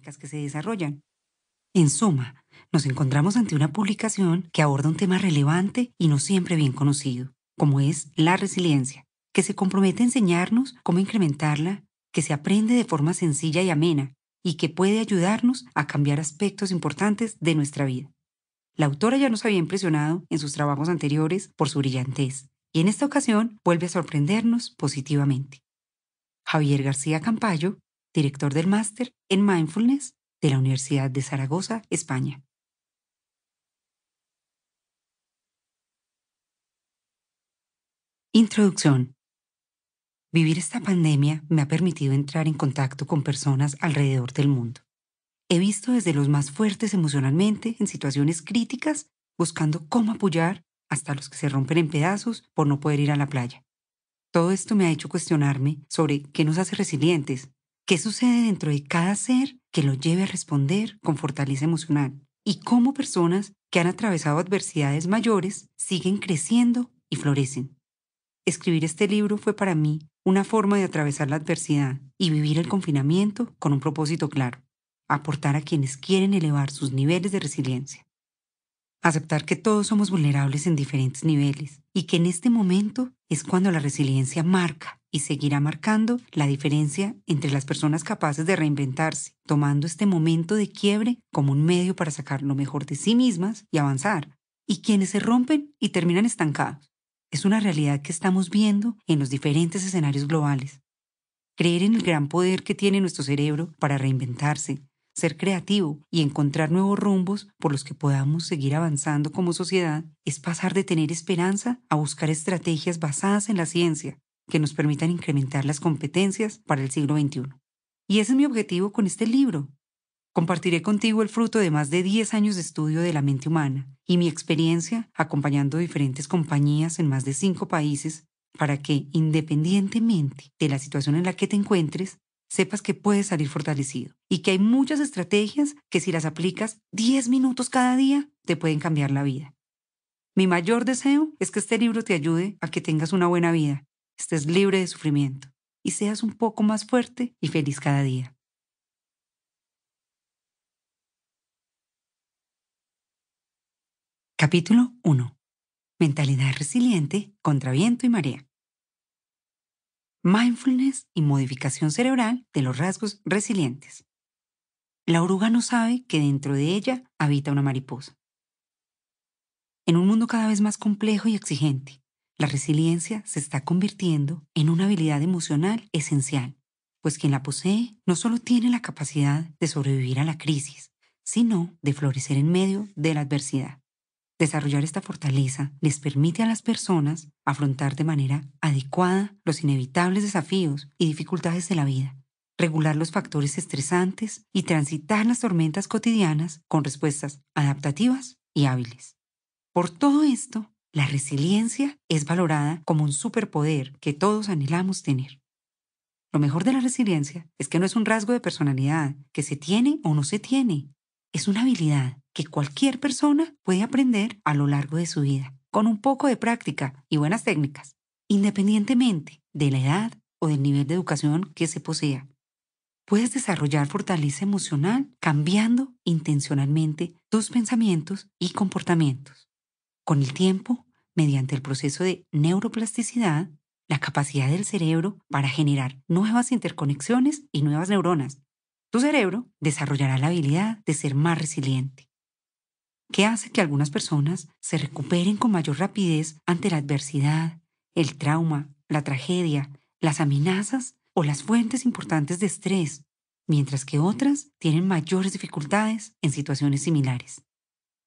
que se desarrollan. En suma, nos encontramos ante una publicación que aborda un tema relevante y no siempre bien conocido, como es la resiliencia, que se compromete a enseñarnos cómo incrementarla, que se aprende de forma sencilla y amena, y que puede ayudarnos a cambiar aspectos importantes de nuestra vida. La autora ya nos había impresionado en sus trabajos anteriores por su brillantez, y en esta ocasión vuelve a sorprendernos positivamente. Javier García Campayo director del máster en Mindfulness de la Universidad de Zaragoza, España. Introducción. Vivir esta pandemia me ha permitido entrar en contacto con personas alrededor del mundo. He visto desde los más fuertes emocionalmente en situaciones críticas, buscando cómo apoyar, hasta los que se rompen en pedazos por no poder ir a la playa. Todo esto me ha hecho cuestionarme sobre qué nos hace resilientes, ¿Qué sucede dentro de cada ser que lo lleve a responder con fortaleza emocional? ¿Y cómo personas que han atravesado adversidades mayores siguen creciendo y florecen? Escribir este libro fue para mí una forma de atravesar la adversidad y vivir el confinamiento con un propósito claro, aportar a quienes quieren elevar sus niveles de resiliencia. Aceptar que todos somos vulnerables en diferentes niveles y que en este momento es cuando la resiliencia marca y seguirá marcando la diferencia entre las personas capaces de reinventarse, tomando este momento de quiebre como un medio para sacar lo mejor de sí mismas y avanzar, y quienes se rompen y terminan estancados. Es una realidad que estamos viendo en los diferentes escenarios globales. Creer en el gran poder que tiene nuestro cerebro para reinventarse, ser creativo y encontrar nuevos rumbos por los que podamos seguir avanzando como sociedad es pasar de tener esperanza a buscar estrategias basadas en la ciencia, que nos permitan incrementar las competencias para el siglo XXI. Y ese es mi objetivo con este libro. Compartiré contigo el fruto de más de 10 años de estudio de la mente humana y mi experiencia acompañando diferentes compañías en más de 5 países para que, independientemente de la situación en la que te encuentres, sepas que puedes salir fortalecido y que hay muchas estrategias que si las aplicas 10 minutos cada día te pueden cambiar la vida. Mi mayor deseo es que este libro te ayude a que tengas una buena vida estés libre de sufrimiento y seas un poco más fuerte y feliz cada día. Capítulo 1. Mentalidad resiliente contra viento y marea. Mindfulness y modificación cerebral de los rasgos resilientes. La oruga no sabe que dentro de ella habita una mariposa. En un mundo cada vez más complejo y exigente, la resiliencia se está convirtiendo en una habilidad emocional esencial, pues quien la posee no solo tiene la capacidad de sobrevivir a la crisis, sino de florecer en medio de la adversidad. Desarrollar esta fortaleza les permite a las personas afrontar de manera adecuada los inevitables desafíos y dificultades de la vida, regular los factores estresantes y transitar las tormentas cotidianas con respuestas adaptativas y hábiles. Por todo esto, la resiliencia es valorada como un superpoder que todos anhelamos tener. Lo mejor de la resiliencia es que no es un rasgo de personalidad que se tiene o no se tiene. Es una habilidad que cualquier persona puede aprender a lo largo de su vida, con un poco de práctica y buenas técnicas, independientemente de la edad o del nivel de educación que se posea. Puedes desarrollar fortaleza emocional cambiando intencionalmente tus pensamientos y comportamientos. Con el tiempo, mediante el proceso de neuroplasticidad, la capacidad del cerebro para generar nuevas interconexiones y nuevas neuronas. Tu cerebro desarrollará la habilidad de ser más resiliente. ¿Qué hace que algunas personas se recuperen con mayor rapidez ante la adversidad, el trauma, la tragedia, las amenazas o las fuentes importantes de estrés, mientras que otras tienen mayores dificultades en situaciones similares?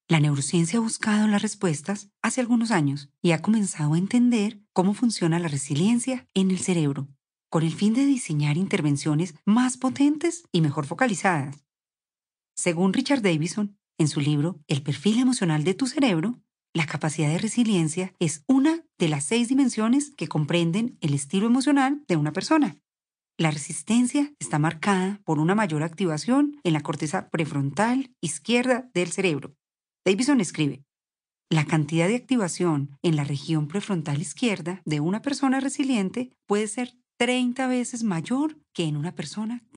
La neurociencia ha buscado las respuestas hace algunos años y ha comenzado a entender cómo funciona la resiliencia en el cerebro, con el fin de diseñar intervenciones más potentes y mejor focalizadas. Según Richard Davison, en su libro El perfil emocional de tu cerebro, la capacidad de resiliencia es una de las seis dimensiones que comprenden el estilo emocional de una persona. La resistencia está marcada por una mayor activación en la corteza prefrontal izquierda del cerebro, Davison escribe, la cantidad de activación en la región prefrontal izquierda de una persona resiliente puede ser 30 veces mayor que en una persona